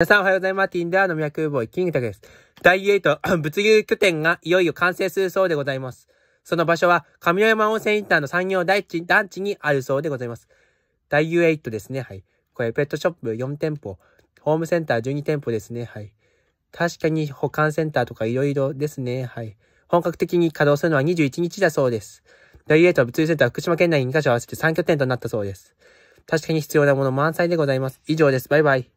皆さんおはようございます。ティンダーの脈ボーイ、キングタクです。第8 物流拠点がいよいよ完成するそうでございます。その場所は、上山温泉インターの産業大地、団地にあるそうでございます。第8ですね。はい。これ、ペットショップ4店舗、ホームセンター12店舗ですね。はい。確かに保管センターとかいろいろですね。はい。本格的に稼働するのは21日だそうです。第8物流センターは福島県内に2カ所合わせて3拠点となったそうです。確かに必要なもの満載でございます。以上です。バイバイ。